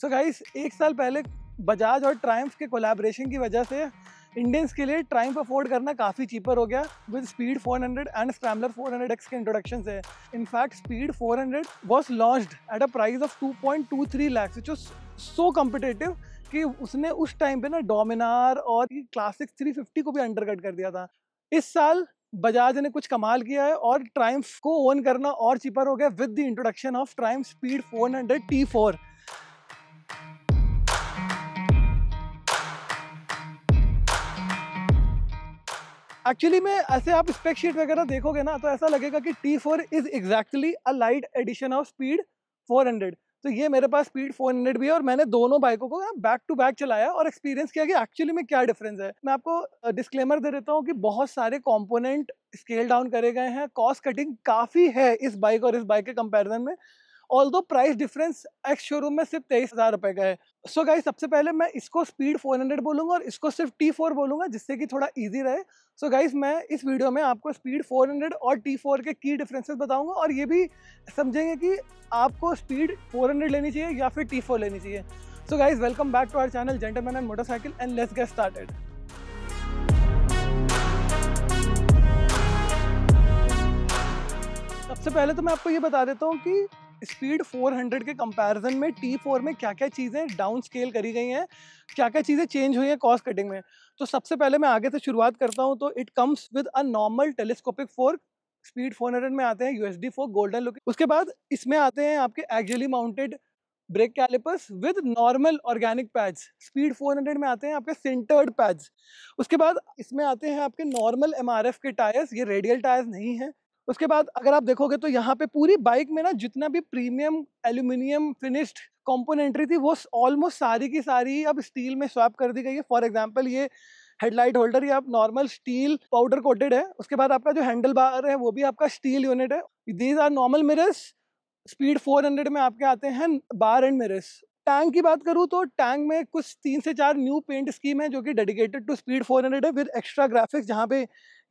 सो so guys एक साल पहले बजाज और ट्राइम्फ के कोलैबोरेशन की वजह से इंडियंस के लिए ट्राइम्फ अफोर्ड करना काफ़ी चीपर हो गया with speed 400 and scrambler 400x के इंट्रोडक्शन से in fact speed 400 was launched at a price of 2.23 lakh which was so competitive कि उसने उस टाइम पे ना डोमिनार और क्लासिक 350 को भी अंडरकट कर दिया था इस साल बजाज ने कुछ कमाल किया है और ट्राइम्फ को ओन करना और चीपर हो गया with the introduction of Triumph speed 400 four actually में ऐसे आप स्पेक शीट वगैरह देखोगे ना तो ऐसा लगेगा कि T four is exactly a light edition of speed 400 तो ये मेरे पास स्पीड 400 भी है और मैंने दोनों बाइकों को बैक टू बैक चलाया और एक्सपीरियंस किया कि एक्चुअली में क्या डिफरेंस है मैं आपको डिस्क्लेमर दे देता हूँ कि बहुत सारे कॉम्पोनेंट स्केल डाउन करे गए हैं कॉस्ट कटिंग काफ़ी है इस बाइक और इस बाइक के कंपेरिजन में ऑल दो प्राइस डिफरेंस एक्स शोरूम में सिर्फ तेईस हज़ार रुपये का है सो so सबसे पहले मैं इसको स्पीड 400 बोलूँगा और इसको सिर्फ टी फोर बोलूँगा जिससे कि थोड़ा इजी रहे सो so गाइज मैं इस वीडियो में आपको स्पीड 400 और टी फोर के की डिफरेंसेस बताऊँगा और ये भी समझेंगे कि आपको स्पीड 400 लेनी चाहिए या फिर टी फोर लेनी चाहिए so guys welcome back to our channel gentleman and motorcycle and let's get started सबसे पहले तो मैं आपको ये बता देता हूँ कि स्पीड 400 के कंपैरिजन में टी फोर में क्या क्या चीज़ें डाउन स्केल करी गई हैं क्या क्या चीज़ें चेंज हुई हैं कॉस्ट कटिंग में तो सबसे पहले मैं आगे से शुरुआत करता हूँ तो it comes with a normal telescopic fork speed 400 में आते हैं यूएसडी फोर गोल्डन लुक उसके बाद इसमें आते हैं आपके actually mounted brake callipers with normal organic pads speed 400 में आते हैं आपके सेंटर्ड पैड्स उसके बाद इसमें आते हैं आपके नॉर्मल एम के टायर्स ये रेडियल टायर्स नहीं हैं उसके बाद अगर आप देखोगे तो यहाँ पे पूरी बाइक में ना जितना भी प्रीमियम एल्यूमिनियम फिनिश्ड कॉम्पोनेंट्री थी वो ऑलमोस्ट सारी की सारी अब स्टील में स्वैप कर दी गई है फॉर एग्जाम्पल ये हेडलाइट होल्डर या आप नॉर्मल स्टील पाउडर कोटेड है उसके बाद आपका जो हैंडल बार है वो भी आपका स्टील यूनिट है these are normal mirrors speed 400 में आपके आते हैं बार एंड मिरर्स टैंक की बात करूँ तो टैंक में कुछ तीन से चार न्यू पेंट स्कीम है जो कि डेडिकेटेड टू स्पीड 400 है फिर एक्स्ट्रा ग्राफिक्स जहाँ पे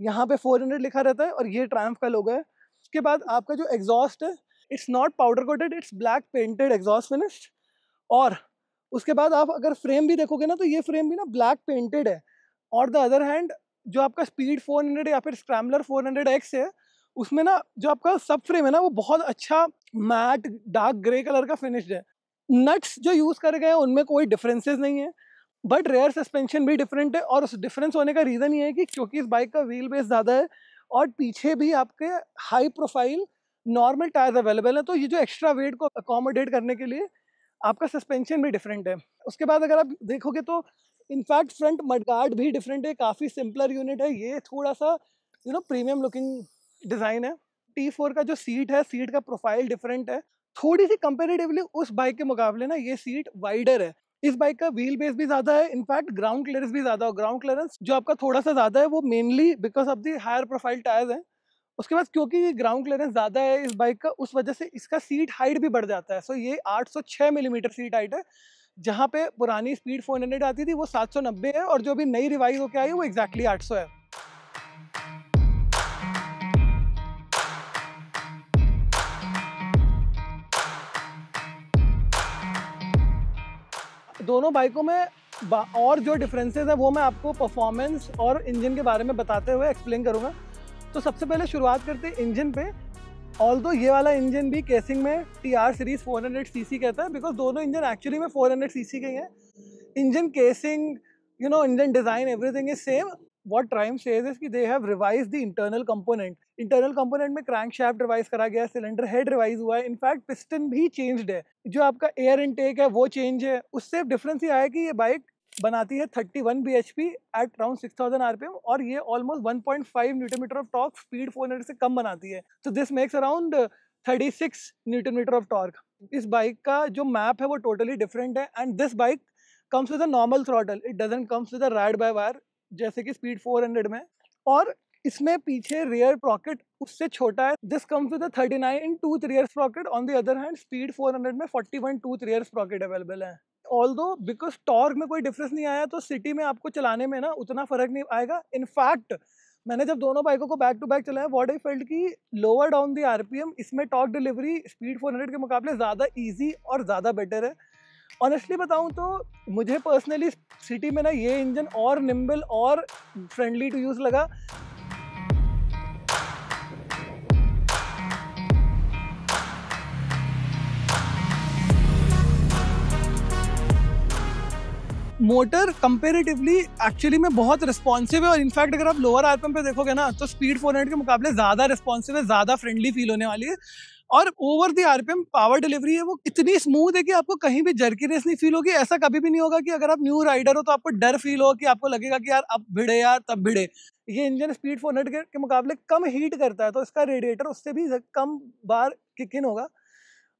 यहाँ पे 400 लिखा रहता है और ये ट्रायम्फ का लोगो है उसके बाद आपका जो एग्जॉस्ट है it's not powder coated it's black painted exhaust finished और उसके बाद आप अगर फ्रेम भी देखोगे ना तो ये फ्रेम भी ना ब्लैक पेंटेड है और द अदर हैंड जो आपका स्पीड 400 या फिर स्क्रैम्बलर 400x है उसमें ना जो आपका सब फ्रेम है ना वो बहुत अच्छा मैट डार्क ग्रे कलर का फिनिश्ड है नट्स जो यूज़ कर गए हैं उनमें कोई डिफरेंसेस नहीं है बट रेयर सस्पेंशन भी डिफरेंट है और उस डिफरेंस होने का रीज़न ये है कि क्योंकि इस बाइक का व्हील बेस ज़्यादा है और पीछे भी आपके high profile normal tyres available हैं तो ये जो एक्स्ट्रा वेट को अकोमोडेट करने के लिए आपका सस्पेंशन भी डिफरेंट है उसके बाद अगर आप देखोगे तो इनफैक्ट फ्रंट मडगार्ड भी डिफरेंट है काफ़ी सिंपलर यूनिट है ये थोड़ा सा you know premium looking design है टी फोर का जो सीट है सीट का प्रोफाइल डिफरेंट है थोड़ी सी कंपेरेटिवली उस बाइक के मुकाबले ना ये सीट वाइडर है इस बाइक का व्हील बेस भी ज्यादा है इनफैक्ट ग्राउंड क्लियरेंस भी ज्यादा है ग्राउंड क्लियरेंस जो आपका थोड़ा सा ज्यादा है वो mainly because of the higher profile tyres हैं उसके बाद क्योंकि ये ग्राउंड क्लियरेंस ज़्यादा है इस बाइक का उस वजह से इसका सीट हाइट भी बढ़ जाता है सो so, ये 806 मिलीमीटर mm सीट हाइट है जहाँ पे पुरानी स्पीड 400 आती थी वो 790 है और जो भी नई रिवाइज होकर आई है वो एग्जैक्टली exactly 800 है दोनों बाइकों में और जो डिफरेंसेस है वो मैं आपको परफॉर्मेंस और इंजन के बारे में बताते हुए एक्सप्लेन करूँगा तो सबसे पहले शुरुआत करते हैं इंजन पे ऑल दो ये वाला इंजन भी केसिंग में T R series four hundred C C कहता है बिकॉज दोनों इंजन एक्चुअली में फोर हंड्रेड सी सी के हैं engine casing you know engine design everything is same what Triumph says is that they have revise the internal component. Internal component में crankshaft revise करा गया है cylinder head revise हुआ है in fact piston भी changed है जो आपका एयर इनटेक है वो चेंज है उससे डिफरेंस ये आया कि ये बाइक बनाती है 31 one B H P at around 6000 RPM और ये almost one point five newton metre of torque speed four hundred से कम बनाती है तो this makes around six newton metre of torque इस बाइक का जो मैप है वो टोटली डिफरेंट है and this bike comes with a normal throttle it doesn't comes with a ride by wire जैसे कि स्पीड फोर हंड्रेड में और इसमें पीछे रियर प्रॉकेट उससे छोटा है this comes with thirty nine tooth rear sprocket on the other hand speed four hundred में forty one tooth rear sprocket available है ऑल दो बिकॉज टॉर्क में कोई डिफरेंस नहीं आया तो सिटी में आपको चलाने में ना उतना फर्क नहीं आएगा इनफैक्ट मैंने जब दोनों बाइकों को बैक टू बैक चलाया वॉट आई फील्ड की लोअर डाउन दी एम इसमें टॉर्क डिलीवरी स्पीड 400 के मुकाबले ज़्यादा ईजी और ज़्यादा बेटर है ऑनेस्टली बताऊँ तो मुझे पर्सनली सिटी में ना ये इंजन और निम्बल और फ्रेंडली टू यूज़ लगा मोटर कंपेरेटिवली एक्चुअली में बहुत रिस्पॉन्सिव है और इनफैक्ट अगर आप लोअर आरपीएम पे देखोगे ना तो स्पीड फोर के मुकाबले ज़्यादा रिस्पॉन्सिव है ज़्यादा फ्रेंडली फील होने वाली है और over the RPM power delivery है वो इतनी स्मूथ है कि आपको कहीं भी जर्किनेस नहीं फील होगी ऐसा कभी भी नहीं होगा कि अगर आप न्यू राइडर हो तो आपको डर फील हो कि आपको लगेगा कि यार अब भिड़े यार तब भिड़े ये इंजन स्पीड फोर के, के मुकाबले कम हीट करता है तो इसका रेडिएटर उससे भी कम बार किन होगा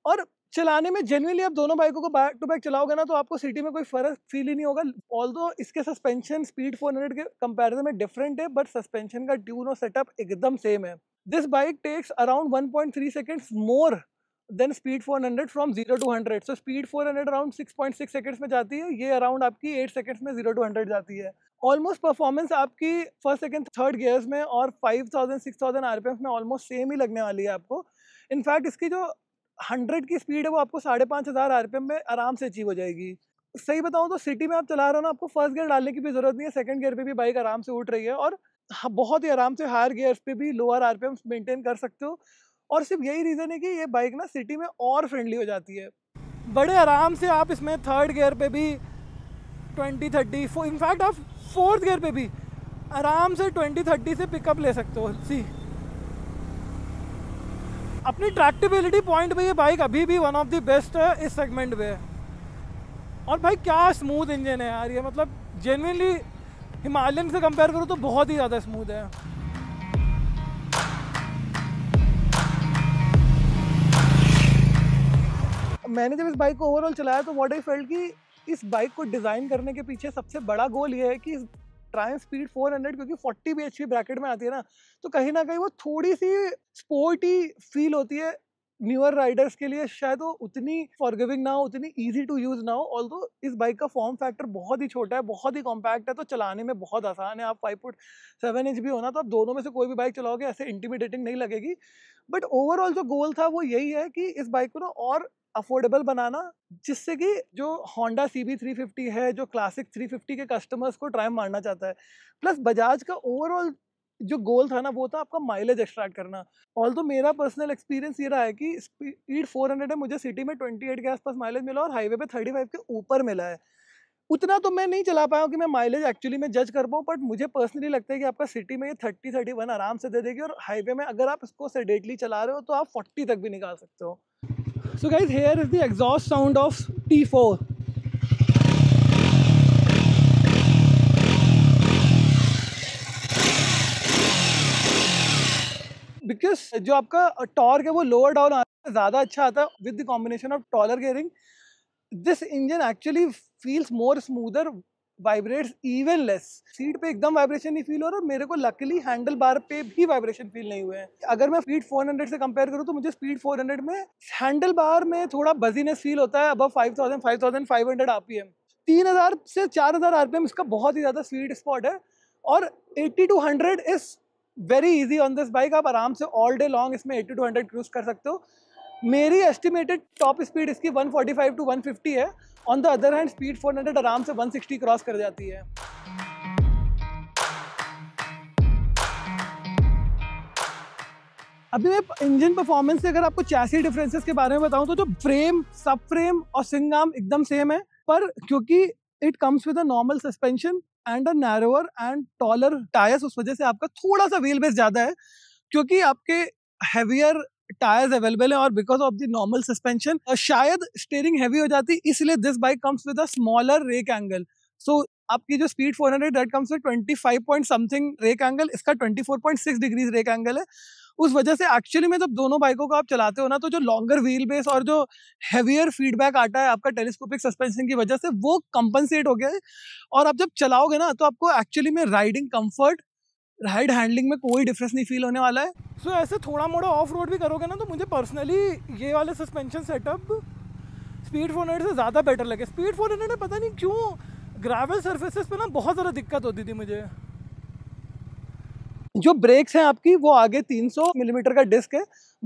और चलाने में जेनुअनली आप दोनों बाइकों को बैक टू बैक चलाओगे ना तो आपको सिटी में कोई फर्क फील ही नहीं होगा ऑल दो इसके सस्पेंशन स्पीड 400 के कंपैरिजन में डिफरेंट है बट सस्पेंशन का ट्यून और सेटअप एकदम सेम है this bike takes around 1.3 point seconds more than speed 400 from zero to hundred so speed 400 around six point six seconds में जाती है ये अराउंड आपकी एट सेकेंड्स में जीरो टू हंड्रेड जाती है ऑलमोस्ट परफॉर्मेंस आपकी फर्स्ट सेकेंड थर्ड गियर्स में और five thousand six thousand RPM में ऑलमोस्ट सेम ही लगने वाली है आपको इनफैक्ट इसकी जो हंड्रेड की स्पीड है वो आपको साढ़े पाँच हज़ार आर पी एम में आराम से अचीव हो जाएगी सही बताऊँ तो सिटी में आप चला रहे हो ना आपको फर्स्ट गियर डालने की भी ज़रूरत नहीं है सेकंड गियर पे भी बाइक आराम से उठ रही है और हाँ बहुत ही आराम से हायर गियर्स पे भी लोअर आर पी मेंटेन कर सकते हो और सिर्फ यही रीज़न है कि ये बाइक ना सिटी में और फ्रेंडली हो जाती है बड़े आराम से आप इसमें थर्ड गियर पे भी ट्वेंटी थर्टी इनफैक्ट आप फोर्थ गियर पे भी आराम से ट्वेंटी थर्टी से पिकअप ले सकते हो सी अपनी ट्रैक्टेबिलिटी पॉइंट पे ये बाइक अभी भी वन ऑफ द बेस्ट है इस सेगमेंट पे और भाई क्या स्मूथ इंजन है यार ये मतलब जेनविनली हिमालयन से कंपेयर करो तो बहुत ही ज़्यादा स्मूथ है मैंने जब इस बाइक को ओवरऑल चलाया तो वॉट आई फील्ड कि इस बाइक को डिज़ाइन करने के पीछे सबसे बड़ा गोल ये है कि इस ट्राइम स्पीड 400 क्योंकि 40 पी ब्रैकेट में आती है ना तो कहीं ना कहीं वो थोड़ी सी स्पोर्टी फील होती है न्यूअर राइडर्स के लिए शायद वो उतनी फॉरगिविंग ना हो उतनी ईजी टू यूज़ ना हो ऑल दो इस बाइक का फॉर्म फैक्टर बहुत ही छोटा है बहुत ही कॉम्पैक्ट है तो चलाने में बहुत आसान है आप फाइव फुट सेवन इंच भी होना तो आप दोनों में से कोई भी बाइक चलाओगे ऐसे इंटीमिडेटिंग नहीं लगेगी बट ओवरऑल जो गोल था वो यही है कि इस बाइक को ना और अफोर्डेबल बनाना जिससे कि जो Honda C B three fifty है जो क्लासिक थ्री फिफ्टी के कस्टमर्स को ट्राई मारना चाहता है प्लस बजाज का ओवरऑल जो गोल था ना वो था आपका माइलेज एक्सट्रैक्ट करना ऑल तो मेरा पर्सनल एक्सपीरियंस ये रहा है कि स्पीड 400 है मुझे सिटी में 28 के आसपास माइलेज मिला और हाईवे पे 35 के ऊपर मिला है उतना तो मैं नहीं चला पाया हूँ कि मैं माइलेज एक्चुअली में जज कर पाऊँ बट मुझे पर्सनली लगता है कि आपका सिटी में ये थर्टी थर्टी वन आराम से दे देगी और हाईवे में अगर आप इसको सेडेटली चला रहे हो तो आप फोर्टी तक भी निकाल सकते हो so guys here is the exhaust sound of T four because जो आपका टॉर्क है वो लोअर डाउन आता है ज़्यादा अच्छा आता है with the combination of taller gearing this engine actually feels more smoother vibrates even less seat पे एकदम वाइब्रेशन नहीं फील हो रहा और मेरे को लकली हैंडल बार पे भी वाइब्रेशन फील नहीं हुए हैं अगर मैं स्पीड 400 से कंपेयर करूँ तो मुझे स्पीड 400 में हैंडल बार में थोड़ा बजीनेस फील होता है अबव 5000 5500 आरपीएम 3000 से 4000 आरपीएम इसका बहुत ही ज़्यादा स्वीट स्पॉट है और 80 to 100 is very easy on this bike आप आराम से ऑल डे लॉन्ग इसमें 80 टू 100 क्रूज कर सकते हो मेरी एस्टिमेटेड टॉप स्पीड इसकी 145 टू 150 है on the other hand speed 400 आराम से 160 क्रॉस कर जाती है अभी मैं इंजन परफॉर्मेंस से अगर आपको चैसी डिफरेंसेस के बारे में बताऊं तो जो फ्रेम सब फ्रेम और सिंगाम एकदम सेम है पर क्योंकि it comes with a normal suspension and a narrower and taller tyres उस वजह से आपका थोड़ा सा व्हील बेस ज़्यादा है क्योंकि आपके हैवियर टायर्स अवेलेबल हैं और because of the normal suspension शायद स्टेयरिंग हैवी हो जाती है इसलिए this bike comes with a smaller rake angle so आपकी जो speed 400 hundred that comes with 25 point something rake angle इसका 24.6 डिग्रीज रेक एंगल है उस वजह से एक्चुअली में जब दोनों बाइकों को आप चलाते हो ना तो जो लॉन्गर व्हील बेस और जो हैवियर फीडबैक आता है आपका टेलीस्कोपिक सस्पेंशन की वजह से वो कंपनसेट हो गया है और आप जब चलाओगे ना तो आपको एक्चुअली में राइडिंग कम्फर्ट राइड हैंडलिंग में कोई डिफरेंस नहीं फील होने वाला है सो so, ऐसे थोड़ा मोड़ा ऑफ रोड भी करोगे ना तो मुझे पर्सनली ये वाले सस्पेंशन सेटअप स्पीड फोर से ज़्यादा बेटर लगे स्पीड फोर ने पता नहीं क्यों ग्रावल सर्फेसिस पे ना बहुत ज़्यादा दिक्कत होती थी मुझे जो ब्रेक्स हैं आपकी वो आगे 300 मिलीमीटर mm का डिस्क है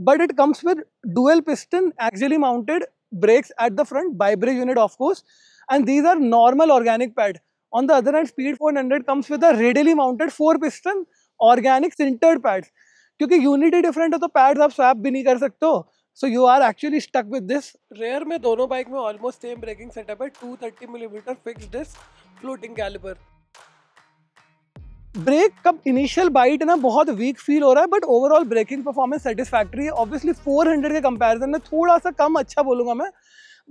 but it comes with dual piston actually mounted brakes at the front Bybre unit of course and these are normal organic pad on the other end speed Speed 400 hundred comes with readily mounted four piston organic sintered pads क्योंकि unit ही different है तो pads आप swap भी नहीं कर सकते हो so you are actually stuck with this rear में दोनों बाइक में ऑलमोस्ट सेम ब्रेकिंग सेटअप है 230 millimetre fix disc floating caliper brake कब इनिशियल बाइट ना बहुत वीक फील हो रहा है but overall braking performance satisfactory है ऑब्वियसली 400 के कंपैरिजन में थोड़ा सा कम अच्छा बोलूंगा मैं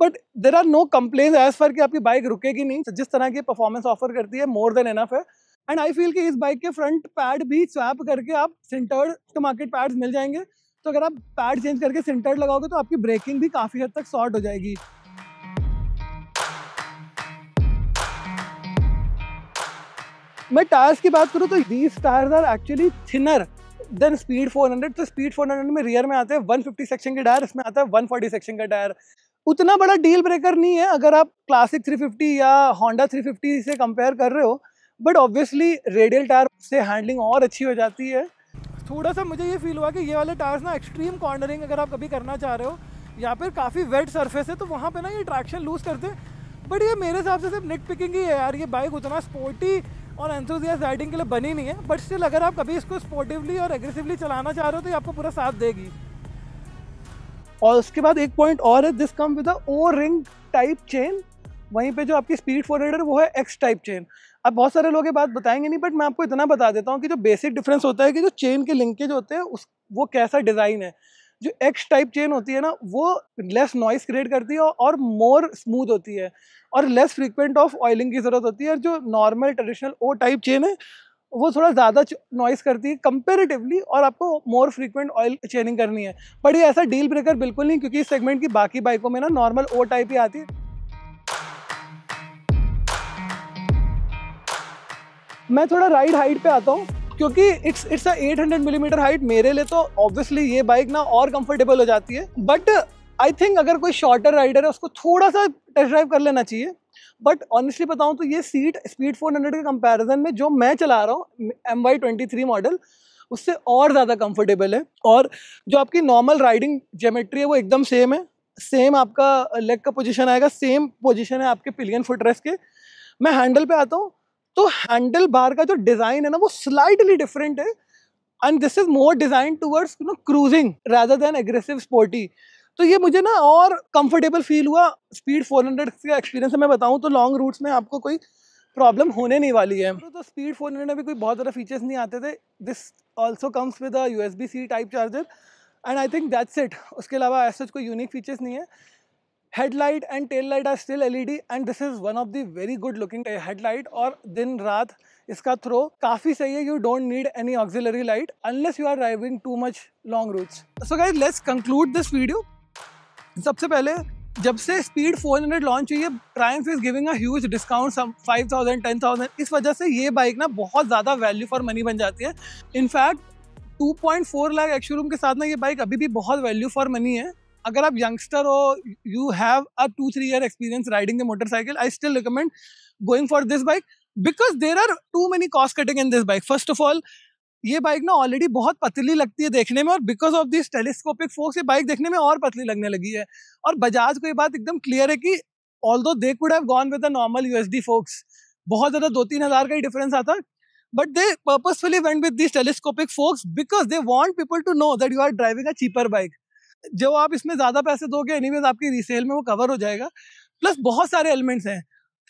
but there are no complain as far कि आपकी बाइक रुकेगी नहीं जिस तरह की परफॉर्मेंस ऑफर करती है मोर देन एनफ है एंड आई फील कि इस बाइक के फ्रंट पैड भी स्वैप करके आप सेंटर्ड तो मार्केट पैड्स मिल जाएंगे तो अगर आप पैड चेंज करके सेंटर्ड लगाओगे तो आपकी ब्रेकिंग भी काफ़ी हद तक शॉर्ट हो जाएगी मैं टायर्स की बात करूँ तो these tyres are actually thinner than speed 400 तो स्पीड 400 में रियर में आते हैं 150 सेक्शन के टायर इसमें आता है 140 सेक्शन का टायर उतना बड़ा डील ब्रेकर नहीं है अगर आप क्लासिक 350 या होंडा 350 से कंपेयर कर रहे हो बट ऑब्वियसली रेडियल टायर से हैंडलिंग और अच्छी हो जाती है थोड़ा सा मुझे ये फील हुआ कि ये वाले टायर्स ना एक्सट्रीम कॉर्नरिंग अगर आप कभी करना चाह रहे हो या फिर काफ़ी वेट सरफेस है तो वहाँ पर ना ये ट्रैक्शन लूज़ करते हैं बट ये मेरे हिसाब से सिर्फ नेट पिकिंग ही है यार ये बाइक उतना स्पोर्टी और एंथोजिया राइडिंग के लिए बनी नहीं है बट स्टिल अगर आप कभी इसको स्पोर्टिवली और एग्रेसिवली चलाना चाह रहे हो तो ये आपको पूरा साथ देगी और उसके बाद एक पॉइंट और है this come with O ring type chain वहीं पे जो आपकी स्पीड फोर है वो है एक्स टाइप चेन अब बहुत सारे लोग ये बात बताएंगे नहीं बट मैं आपको इतना बता देता हूँ कि जो बेसिक डिफरेंस होता है कि जो चेन के लिंकेज होते हैं उस वो कैसा डिज़ाइन है जो एक्स टाइप चेन होती है ना वो लेस नॉइस क्रिएट करती है और मोर स्मूथ होती है और लेस फ्रीक्वेंट ऑफ ऑयलिंग की ज़रूरत होती है और जो normal traditional O type chain है वो थोड़ा ज़्यादा नॉइस करती है कंपेरेटिवली और आपको मोर फ्रीक्वेंट ऑयल चेनिंग करनी है बट ये ऐसा डील ब्रेकर बिल्कुल नहीं क्योंकि इस सेगमेंट की बाकी बाइकों में ना नॉर्मल ओ टाइप ही आती है मैं थोड़ा राइड हाइट पे आता हूँ क्योंकि it's it's a 800 millimetre height मेरे लिए तो ऑब्वियसली ये बाइक ना और कंफर्टेबल हो जाती है बट आई थिंक अगर कोई शॉर्टर राइडर है उसको थोड़ा सा टेस्ट ड्राइव कर लेना चाहिए बट ऑनेस्टली बताऊँ तो ये सीट स्पीड 400 के कम्पेरिजन में जो मैं चला रहा हूँ M Y twenty three model उससे और ज़्यादा कम्फर्टेबल है और जो आपकी नॉर्मल राइडिंग जोमेट्री है वो एकदम सेम है सेम आपका लेग का पोजिशन आएगा सेम पोजिशन है आपके पिलियन फुटरेस के मैं हैंडल पर आता हूँ तो हैंडल बार का जो डिज़ाइन है ना वो स्लाइडली डिफरेंट है and this is more design towards you know cruising rather than aggressive sporty तो ये मुझे ना और कंफर्टेबल फील हुआ स्पीड 400 का एक्सपीरियंस मैं बताऊँ तो लॉन्ग रूट्स में आपको कोई प्रॉब्लम होने नहीं वाली है तो, स्पीड 400 में भी कोई बहुत ज़्यादा फीचर्स नहीं आते थे this also comes with U S B C type charger and I think that's it उसके अलावा ऐसा कोई यूनिक फीचर्स नहीं है headlight and tail light are still LED and this is one of the very good looking headlight और दिन रात इसका थ्रो काफ़ी सही है you don't need any auxiliary light unless you are driving too much long routes so guys let's conclude this video सबसे पहले जब से स्पीड 400 लॉन्च हुई है Triumph's is giving a huge discount some 5000 10000 इस वजह से ये बाइक ना बहुत ज़्यादा वैल्यू फॉर मनी बन जाती है इनफैक्ट 2.4 लाख एक्शोरूम के साथ ना ये बाइक अभी भी बहुत वैल्यू फॉर मनी है अगर आप यंगस्टर हो you have a two three year experience riding the motorcycle I still recommend going for this bike because there are too many cost cutting in this bike first of all ये bike ना already बहुत पतली लगती है देखने में और because of this telescopic forks ये बाइक देखने में और पतली लगने लगी है और बजाज को ये बात एकदम क्लियर है कि although they could have gone with a normal U S D forks बहुत ज़्यादा दो तीन हज़ार का ही डिफरेंस आता but they purposefully went with this telescopic forks because they want people to know that you are driving a cheaper bike जो आप इसमें ज़्यादा पैसे दोगे एनीवेज आपकी रीसेल में वो कवर हो जाएगा प्लस बहुत सारे एलिमेंट्स हैं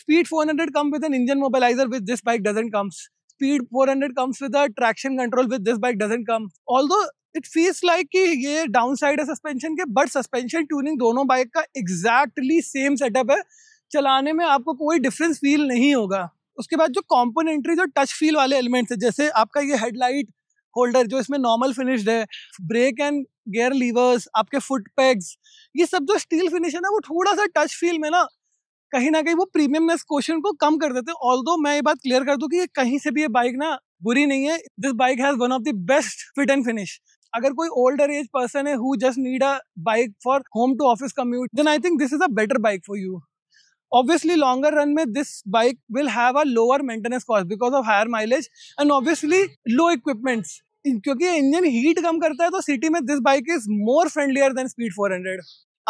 speed 400 come with an engine immobiliser with this bike doesn't comes speed 400 comes with traction control with this bike doesn't come although it feels like कि ये डाउन साइड है suspension के but suspension tuning दोनों bike का exactly same setup है चलाने में आपको कोई डिफरेंस फील नहीं होगा उसके बाद जो कॉम्पोनेंट्री जो टच फील वाले एलिमेंट्स है जैसे आपका ये हेडलाइट होल्डर जो इसमें नॉर्मल फिनिश्ड है ब्रेक एंड गेयर लीवर्स आपके फुट पैग्स ये सब जो स्टील फिनिश है ना वो थोड़ा सा टच फील में ना कहीं ना कहीं वो प्रीमियम प्रीमियमनेस क्वेश्चन को कम कर देते हैं ऑल मैं ये बात क्लियर कर दूँ कि ये कहीं से भी ये बाइक ना बुरी नहीं है this bike has one of the best fit and finish अगर कोई ओल्डर एज पर्सन है who just need a bike for home to office commute then I think this is a better bike for you obviously longer run mein this bike will have a lower maintenance cost because of higher mileage and obviously low equipments क्योंकि engine heat कम करता है तो city में this bike is more friendlier than speed 400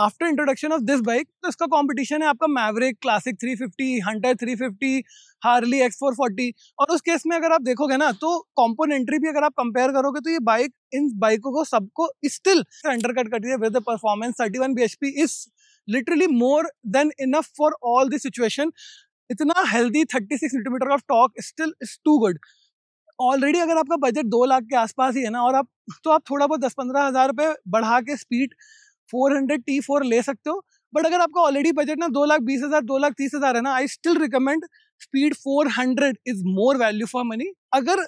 after introduction of this bike तो इसका competition है आपका Maverick Classic 350 Hunter fifty Harley X four और उस केस में अगर आप देखोगे ना तो कॉम्पोनेंट्री भी अगर आप कंपेयर करोगे तो ये बाइक इन बाइकों को सबको स्टिल अंडरकट करती है with the performance thirty one B H P is literally more than enough for all this situation इतना healthy thirty six centimetre of torque still is too good already अगर आपका budget दो लाख के आसपास ही है ना और आप तो आप थोड़ा बहुत दस पंद्रह हज़ार रुपये बढ़ा के speed four hundred T four ले सकते हो बट अगर आपका ऑलरेडी बजट ना दो लाख बीस हज़ार दो लाख तीस हज़ार है ना I still recommend speed four hundred is more value for money अगर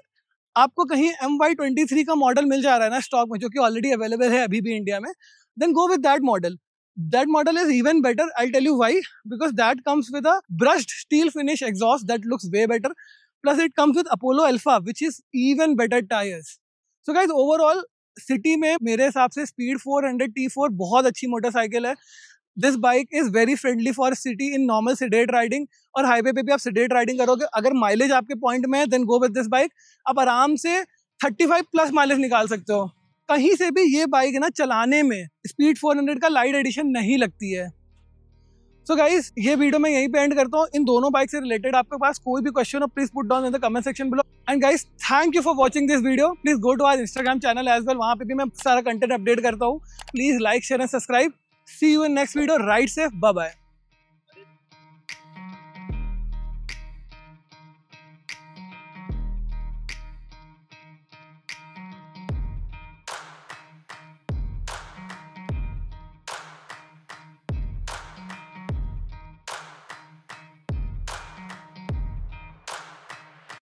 आपको कहीं एम वाई ट्वेंटी थ्री का मॉडल मिल जा रहा है ना स्टॉक में जो कि ऑलरेडी अवेलेबल है अभी भी इंडिया में then go with that model That model is even better. I'll tell you why. Because that comes with a brushed steel finish exhaust that looks way better. Plus it comes with Apollo Alpha which is even better tires. So guys overall city में मेरे हिसाब से speed 400 T4 बहुत अच्छी motorcycle है this bike is very friendly for city in normal sedate riding और highway पे भी आप sedate riding करोगे अगर mileage आपके पॉइंट में है then go with this bike आप आराम से 35 प्लस माइलेज निकाल सकते हो कहीं से भी ये बाइक ना चलाने में स्पीड 400 का लाइट एडिशन नहीं लगती है सो so गाइस ये वीडियो मैं यहीं पे एंड करता हूँ इन दोनों बाइक से रिलेटेड आपके पास कोई भी क्वेश्चन हो please put down in the comment section below and guys thank you for watching this video please go to our Instagram channel as well वहाँ पे भी मैं सारा कंटेंट अपडेट करता हूँ please like share and subscribe see you in next video ride safe bye